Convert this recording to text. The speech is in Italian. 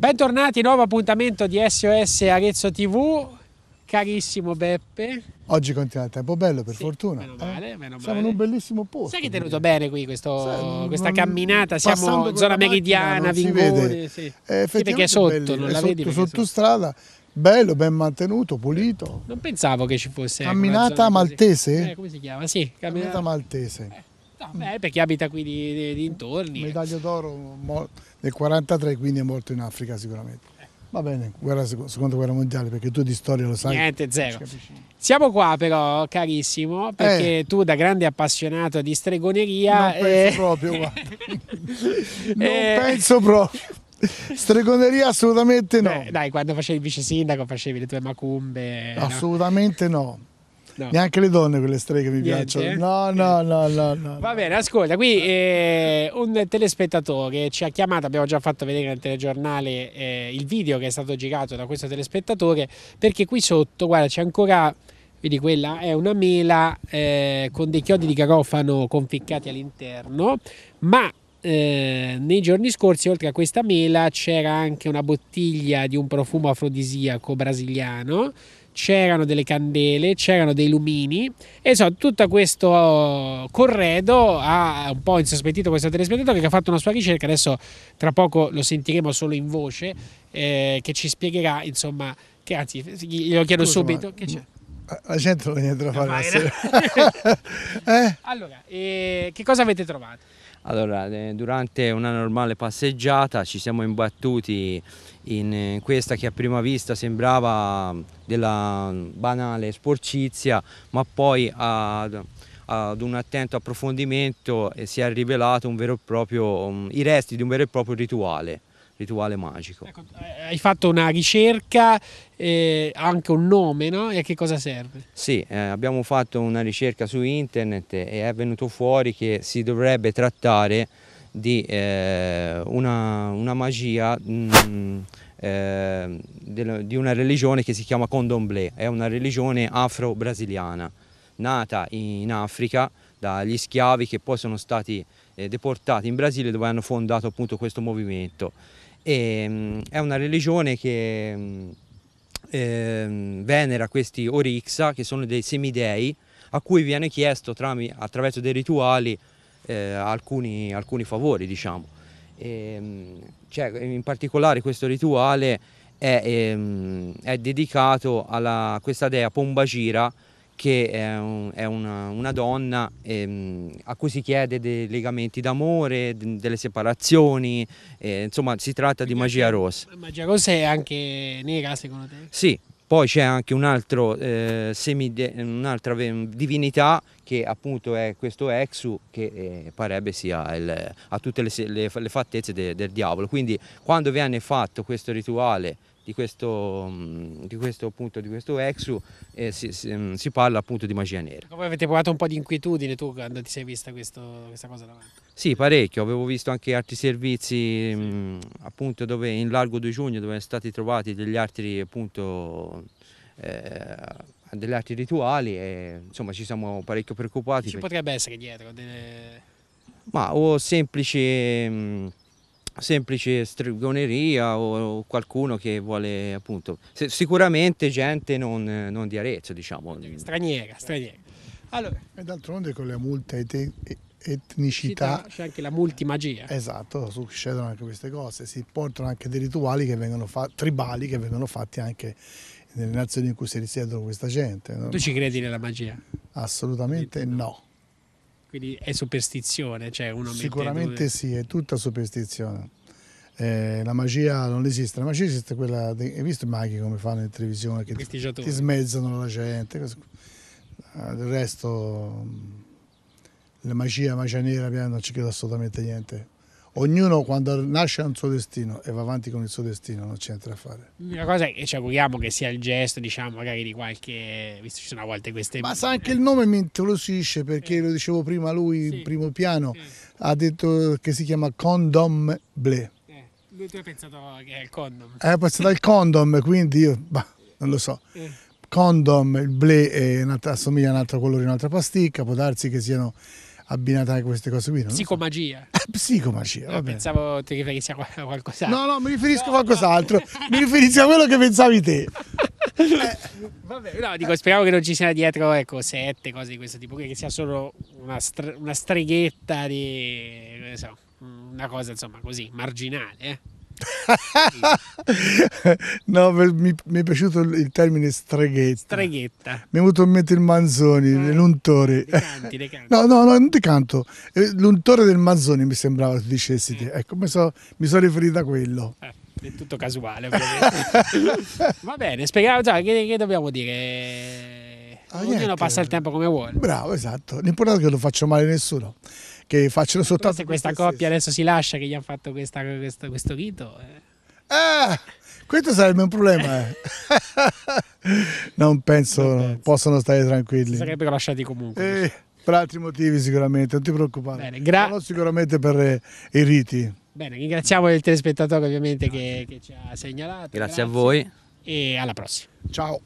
Bentornati, nuovo appuntamento di SOS Arezzo TV, carissimo Beppe. Oggi continua il tempo bello, per sì, fortuna. Meno eh. male, eh? meno male. Siamo in un bellissimo posto. Sai che è tenuto quindi. bene qui questo, sì, questa camminata? Siamo in zona meridiana, Vingone. Sì. Eh, sì, perché è sotto, belli, non la vedi? Sotto, strada, bello, ben mantenuto, pulito. Non pensavo che ci fosse. Ecco, camminata maltese? Eh, come si chiama? Sì, camminata, camminata maltese. Eh, no, beh, perché abita qui di, di, di intorni. Medaglio d'oro, morto del 43, quindi è morto in Africa sicuramente. Va bene, guerra, seconda guerra mondiale, perché tu di storia lo sai. Niente, zero. Siamo qua però, carissimo, perché eh. tu da grande appassionato di stregoneria... Non penso eh... proprio, guarda. non eh. penso proprio. Stregoneria assolutamente no. Beh, dai, quando facevi il vice sindaco facevi le tue macumbe. Assolutamente no. no. No. Neanche le donne quelle streghe mi Niente, piacciono. Eh? No, no, no, no, no, Va bene, ascolta, qui eh, un telespettatore ci ha chiamato, abbiamo già fatto vedere nel telegiornale eh, il video che è stato girato da questo telespettatore, perché qui sotto, guarda, c'è ancora vedi quella è una mela eh, con dei chiodi di garofano conficcati all'interno ma eh, nei giorni scorsi oltre a questa mela c'era anche una bottiglia di un profumo afrodisiaco brasiliano c'erano delle candele, c'erano dei lumini e insomma tutto questo corredo ha un po' insospettito questo telespettatore che ha fatto una sua ricerca, adesso tra poco lo sentiremo solo in voce, eh, che ci spiegherà insomma, che, anzi glielo chiedo Scusa, subito. Che c'è? La gente non ha niente da fare. eh? Allora, eh, che cosa avete trovato? Allora, eh, durante una normale passeggiata ci siamo imbattuti in eh, questa che a prima vista sembrava mm, della mm, banale sporcizia, ma poi ad, ad un attento approfondimento eh, si è rivelato un proprio, mm, i resti di un vero e proprio rituale rituale magico. Ecco, eh, hai fatto una ricerca, eh, anche un nome, no? E a che cosa serve? Sì, eh, abbiamo fatto una ricerca su internet e è venuto fuori che si dovrebbe trattare di eh, una, una, magia mh, mm, eh, de, di una religione che si chiama Condomblé, è una religione afro-brasiliana, nata in Africa dagli schiavi che poi sono stati eh, deportati in Brasile dove hanno fondato appunto questo movimento e, mm, è una religione che eh, venera questi Orixa, che sono dei semidei, a cui viene chiesto attraverso dei rituali eh, alcuni, alcuni, favori, diciamo. E, mm, cioè, in particolare questo rituale è, è, ehm, è dedicato alla, a questa dea Pombagira, che è, un, è una, una, donna ehm, a cui si chiede dei legamenti d'amore, delle separazioni, eh, insomma si tratta Quindi di magia rossa. Magia rossa è anche nera secondo te? Sì, poi c'è anche eh, un'altra un ehm, divinità che appunto è questo Exu che eh, parebbe sia il, a tutte le, le, le fattezze de, del diavolo. Quindi quando viene fatto questo rituale di questo, mm, di questo, appunto, di questo Exu eh, si, si, mm, si, parla appunto di magia nera. Voi avete provato un po' di inquietudine tu quando ti sei vista questo, questa cosa davanti? Sì, parecchio, avevo visto anche altri servizi sì. mh, mm, appunto dove in largo 2 giugno dove sono stati trovati degli altri appunto eh, delle arti rituali e insomma ci siamo parecchio preoccupati. Ci perché... potrebbe essere dietro? Delle... Ma o semplice, mh, mm, semplice stregoneria o, qualcuno che vuole appunto, sicuramente gente non, non, di Arezzo diciamo. Straniera, straniera. Allora. E d'altronde con la multa et etnicità c'è anche la multimagia esatto succedono anche queste cose si portano anche dei rituali che vengono fatti tribali che vengono fatti anche nelle nazioni in cui si risiedono questa gente. No? Tu ci credi nella magia? Assolutamente no. Quindi è superstizione? Cioè Sicuramente due... sì, è tutta superstizione. Eh, la magia non esiste, la magia esiste quella, di, hai visto i maghi come fanno in televisione che ti, ti smezzano la gente, il eh, resto mm, la magia, magia nera, non ci credo assolutamente niente ognuno quando nasce ha un suo destino e va avanti con il suo destino, non c'entra niente fare. Una cosa che ci auguriamo che sia il gesto, diciamo, magari di qualche... visto ci sono a volte queste... Ma sa, anche il nome mi intrusisce perché, eh. lo dicevo prima, lui sì. in primo piano sì. ha detto che si chiama Condom Ble. Eh. Tu hai pensato che è il condom? Eh, ho pensato al condom, quindi io, bah, non lo so. Eh. Condom, il ble assomiglia a un altro colore, un'altra pasticca, può darsi che siano abbinata a queste cose qui. Non psicomagia. So. psicomagia, ah, eh, no, Pensavo ti riferissi a qualcos'altro. No, no, mi riferisco no, a qualcos'altro. No. mi riferisco a quello che pensavi te. eh. Vabbè, no, dico, speriamo che non ci sia dietro, ecco, sette cose di questo tipo, che sia solo una, str- una streghetta di, so, una cosa, insomma, così, marginale, eh. No, mi, mi, è piaciuto il termine streghetta. Streghetta. Mi è venuto in mente il Manzoni, eh, l'untore. Decanti, decanti. No, no, no, non canto. Eh, l'untore del Manzoni mi sembrava tu dicessi. Mm. Ecco, mi sono so riferito a quello. Eh. È tutto casuale, Va bene, spieghiamo già cioè, che, che dobbiamo dire. Ah, Ognuno niente. passa il tempo come vuole. Bravo, esatto. L'importante è che non faccio male a nessuno che facciano soltanto. Se questa coppia stesso. adesso si lascia che gli hanno fatto questa, questo, questo rito. Eh. Ah, questo sarebbe un problema. Eh. non penso, non penso. possano stare tranquilli. Si sarebbero lasciati comunque. Eh, per altri motivi sicuramente, non ti preoccupare. Bene, gra- sicuramente per eh, i riti. Bene, ringraziamo il telespettatore ovviamente che, che ci ha segnalato. Grazie, grazie a voi. E alla prossima. Ciao.